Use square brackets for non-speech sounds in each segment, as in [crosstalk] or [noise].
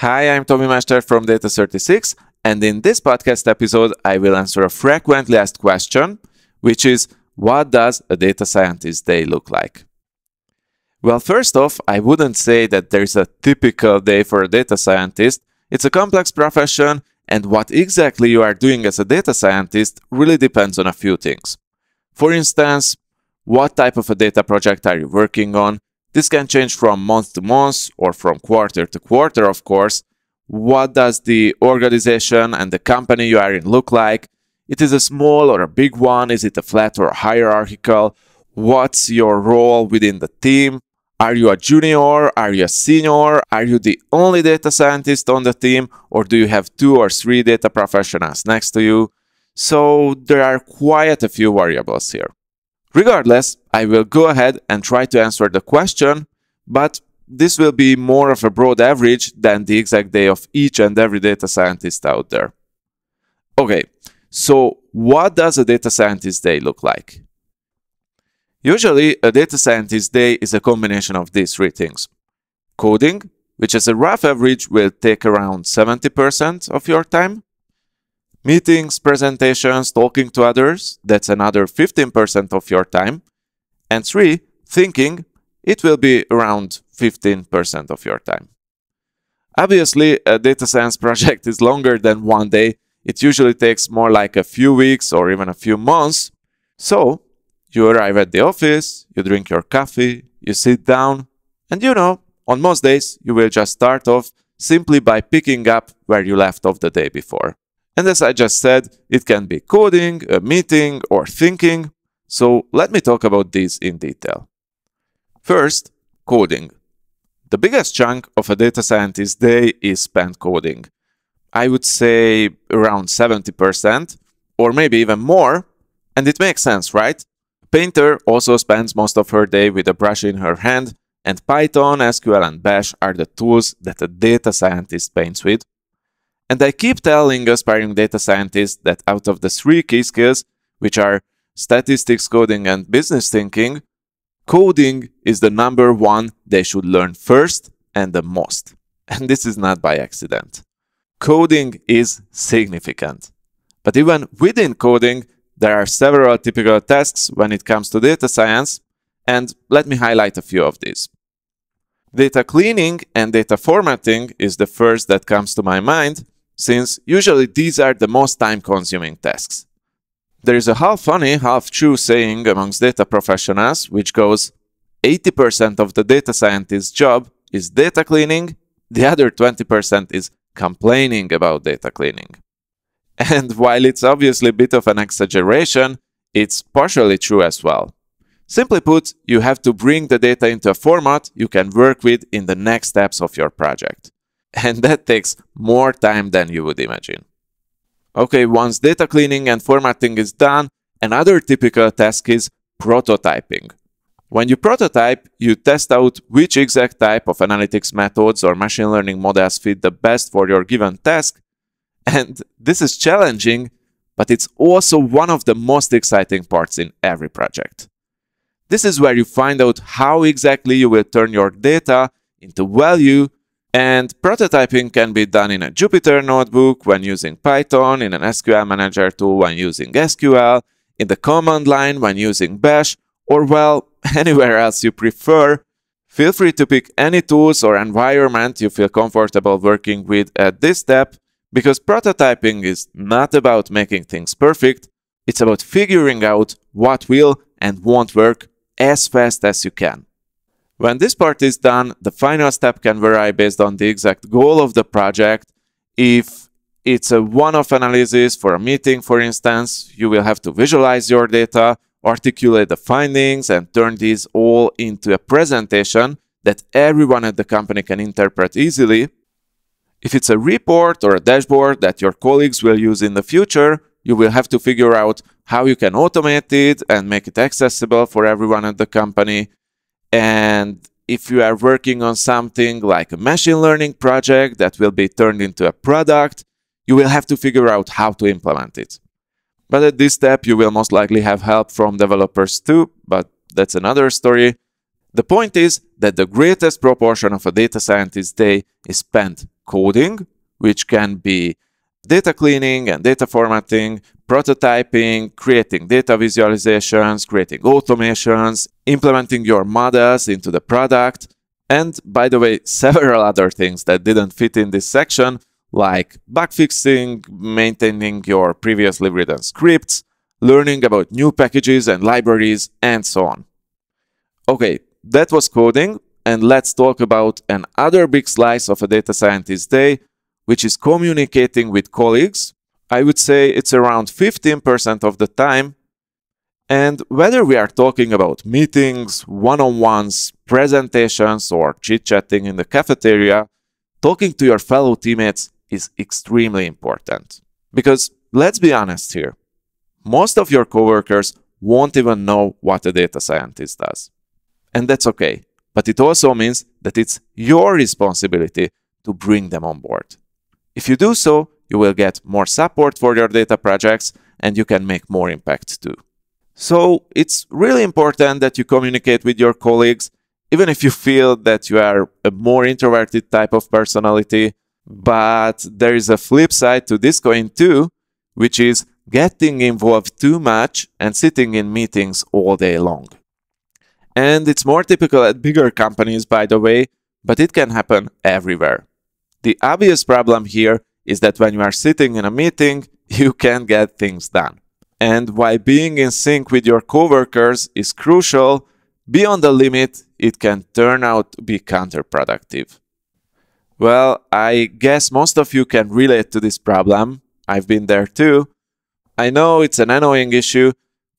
Hi, I'm Tommy Master from Data36, and in this podcast episode, I will answer a frequently asked question, which is what does a data scientist day look like? Well, first off, I wouldn't say that there's a typical day for a data scientist. It's a complex profession, and what exactly you are doing as a data scientist really depends on a few things. For instance, what type of a data project are you working on? This can change from month to month or from quarter to quarter, of course. What does the organization and the company you are in look like? It is a small or a big one? Is it a flat or a hierarchical? What's your role within the team? Are you a junior? Are you a senior? Are you the only data scientist on the team? Or do you have two or three data professionals next to you? So there are quite a few variables here. Regardless, I will go ahead and try to answer the question, but this will be more of a broad average than the exact day of each and every data scientist out there. Okay, so what does a data scientist day look like? Usually, a data scientist day is a combination of these three things. Coding, which as a rough average will take around 70% of your time. Meetings, presentations, talking to others, that's another 15% of your time. And three, thinking, it will be around 15% of your time. Obviously, a data science [laughs] project is longer than one day. It usually takes more like a few weeks or even a few months. So, you arrive at the office, you drink your coffee, you sit down, and you know, on most days, you will just start off simply by picking up where you left off the day before. And as I just said, it can be coding, a meeting, or thinking. So let me talk about these in detail. First, coding. The biggest chunk of a data scientist's day is spent coding. I would say around 70%, or maybe even more. And it makes sense, right? Painter also spends most of her day with a brush in her hand, and Python, SQL, and Bash are the tools that a data scientist paints with. And I keep telling aspiring data scientists that out of the three key skills, which are statistics, coding, and business thinking, coding is the number one they should learn first and the most. [laughs] And this is not by accident. Coding is significant. But even within coding, there are several typical tasks when it comes to data science, and let me highlight a few of these. Data cleaning and data formatting is the first that comes to my mind, since usually these are the most time-consuming tasks. There is a half funny, half true saying amongst data professionals which goes 80% of the data scientist's job is data cleaning, the other 20% is complaining about data cleaning. And while it's obviously a bit of an exaggeration, it's partially true as well. Simply put, you have to bring the data into a format you can work with in the next steps of your project and [laughs] that takes more time than you would imagine. Okay, once data cleaning and formatting is done, another typical task is prototyping. When you prototype, you test out which exact type of analytics methods or machine learning models fit the best for your given task. [laughs] And this is challenging, but it's also one of the most exciting parts in every project. This is where you find out how exactly you will turn your data into value and prototyping can be done in a Jupyter notebook when using Python, in an SQL Manager tool when using SQL, in the command line when using Bash, or well, [laughs] anywhere else you prefer. Feel free to pick any tools or environment you feel comfortable working with at this step, because prototyping is not about making things perfect, it's about figuring out what will and won't work as fast as you can. When this part is done, the final step can vary based on the exact goal of the project. If it's a one-off analysis for a meeting, for instance, you will have to visualize your data, articulate the findings, and turn these all into a presentation that everyone at the company can interpret easily. If it's a report or a dashboard that your colleagues will use in the future, you will have to figure out how you can automate it and make it accessible for everyone at the company. And if you are working on something like a machine learning project that will be turned into a product, you will have to figure out how to implement it. But at this step, you will most likely have help from developers too, but that's another story. The point is that the greatest proportion of a data scientist's day is spent coding, which can be data cleaning and data formatting, prototyping, creating data visualizations, creating automations, implementing your models into the product, and by the way, [laughs] several other things that didn't fit in this section, like bug fixing, maintaining your previously written scripts, learning about new packages and libraries, and so on. Okay, that was coding, and let's talk about another big slice of a data scientist's day, which is communicating with colleagues, I would say it's around 15% of the time. And whether we are talking about meetings, one on ones, presentations, or chit chatting in the cafeteria, talking to your fellow teammates is extremely important. Because let's be honest here, most of your coworkers won't even know what a data scientist does. And that's okay, but it also means that it's your responsibility to bring them on board. If you do so, you will get more support for your data projects and you can make more impact too. So it's really important that you communicate with your colleagues, even if you feel that you are a more introverted type of personality. But there is a flip side to this coin too, which is getting involved too much and sitting in meetings all day long. And it's more typical at bigger companies, by the way, but it can happen everywhere. The obvious problem here is that when you are sitting in a meeting, [laughs] you can't get things done. And while being in sync with your coworkers is crucial, beyond the limit, it can turn out to be counterproductive. Well, I guess most of you can relate to this problem. I've been there too. I know it's an annoying issue.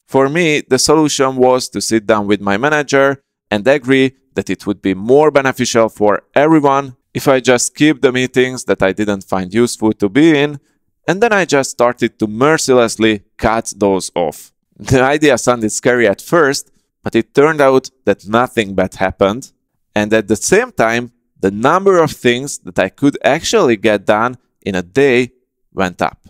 For me, the solution was to sit down with my manager and agree that it would be more beneficial for everyone if I just skip the meetings that I didn't find useful to be in, and then I just started to mercilessly cut those off. [laughs] The idea sounded scary at first, but it turned out that nothing bad happened, and at the same time, the number of things that I could actually get done in a day went up.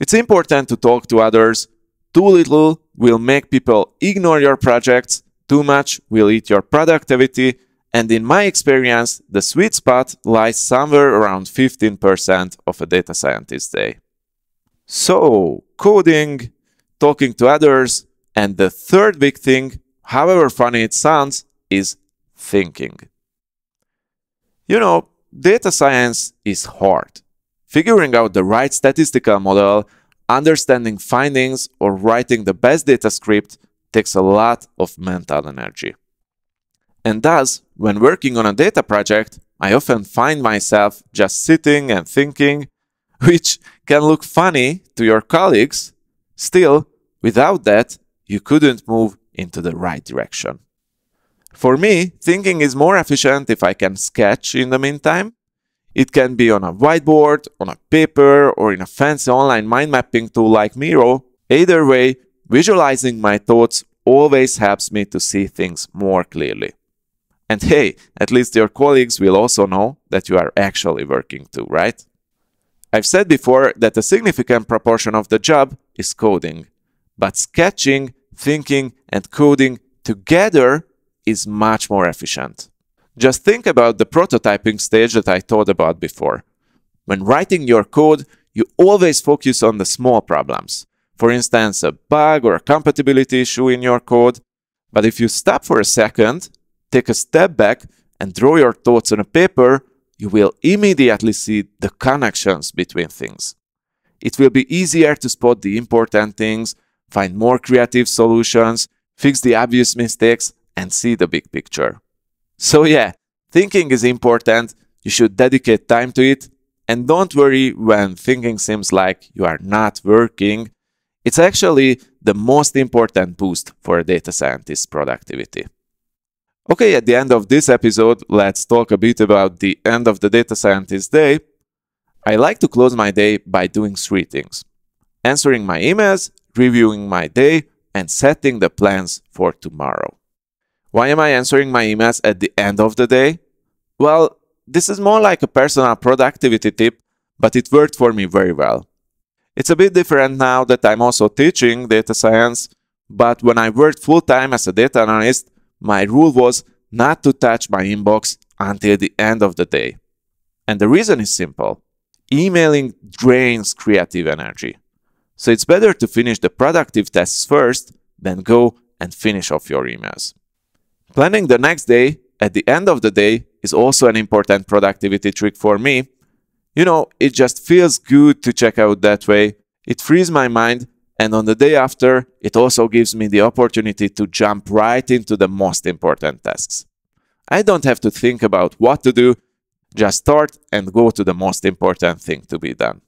It's important to talk to others. Too little will make people ignore your projects, too much will eat your productivity, and in my experience, the sweet spot lies somewhere around 15% of a data scientist's day. So, coding, talking to others, and the third big thing, however funny it sounds, is thinking. You know, data science is hard. Figuring out the right statistical model, understanding findings, or writing the best data script takes a lot of mental energy. And thus, when working on a data project, I often find myself just sitting and thinking, which can look funny to your colleagues. Still, without that, you couldn't move into the right direction. For me, thinking is more efficient if I can sketch in the meantime. It can be on a whiteboard, on a paper, or in a fancy online mind mapping tool like Miro. Either way, visualizing my thoughts always helps me to see things more clearly. And hey, at least your colleagues will also know that you are actually working too, right? I've said before that a significant proportion of the job is coding, but sketching, thinking, and coding together is much more efficient. Just think about the prototyping stage that I talked about before. When writing your code, you always focus on the small problems. For instance, a bug or a compatibility issue in your code. But if you stop for a second take a step back and draw your thoughts on a paper, you will immediately see the connections between things. It will be easier to spot the important things, find more creative solutions, fix the obvious mistakes, and see the big picture. So, yeah, thinking is important. You should dedicate time to it. And don't worry when thinking seems like you are not working. It's actually the most important boost for a data scientist's productivity. Okay, at the end of this episode, let's talk a bit about the end of the data scientist day. I like to close my day by doing three things answering my emails, reviewing my day, and setting the plans for tomorrow. Why am I answering my emails at the end of the day? Well, this is more like a personal productivity tip, but it worked for me very well. It's a bit different now that I'm also teaching data science, but when I worked full time as a data analyst, my rule was not to touch my inbox until the end of the day. And the reason is simple emailing drains creative energy. So it's better to finish the productive tasks first then go and finish off your emails. Planning the next day at the end of the day is also an important productivity trick for me. You know, it just feels good to check out that way. It frees my mind and on the day after, it also gives me the opportunity to jump right into the most important tasks. I don't have to think about what to do, just start and go to the most important thing to be done.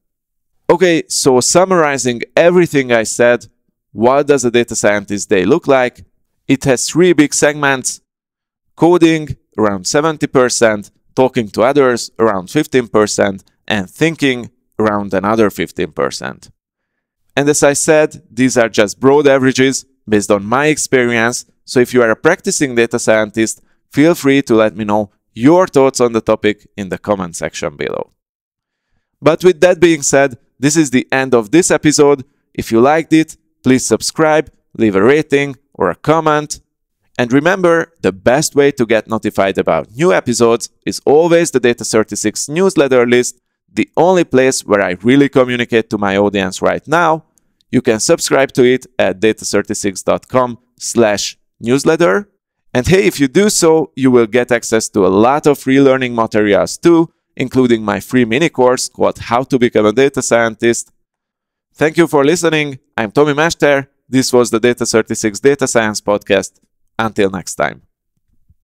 Okay, so summarizing everything I said, what does a data scientist day look like? It has three big segments coding, around 70%, talking to others, around 15%, and thinking, around another 15%. And as I said, these are just broad averages based on my experience. So if you are a practicing data scientist, feel free to let me know your thoughts on the topic in the comment section below. But with that being said, this is the end of this episode. If you liked it, please subscribe, leave a rating or a comment. And remember, the best way to get notified about new episodes is always the Data36 newsletter list the only place where I really communicate to my audience right now. You can subscribe to it at data36.com slash newsletter. And hey, if you do so, you will get access to a lot of free learning materials too, including my free mini course called How to Become a Data Scientist. Thank you for listening. I'm Tommy Mashter. This was the Data36 Data Science Podcast. Until next time.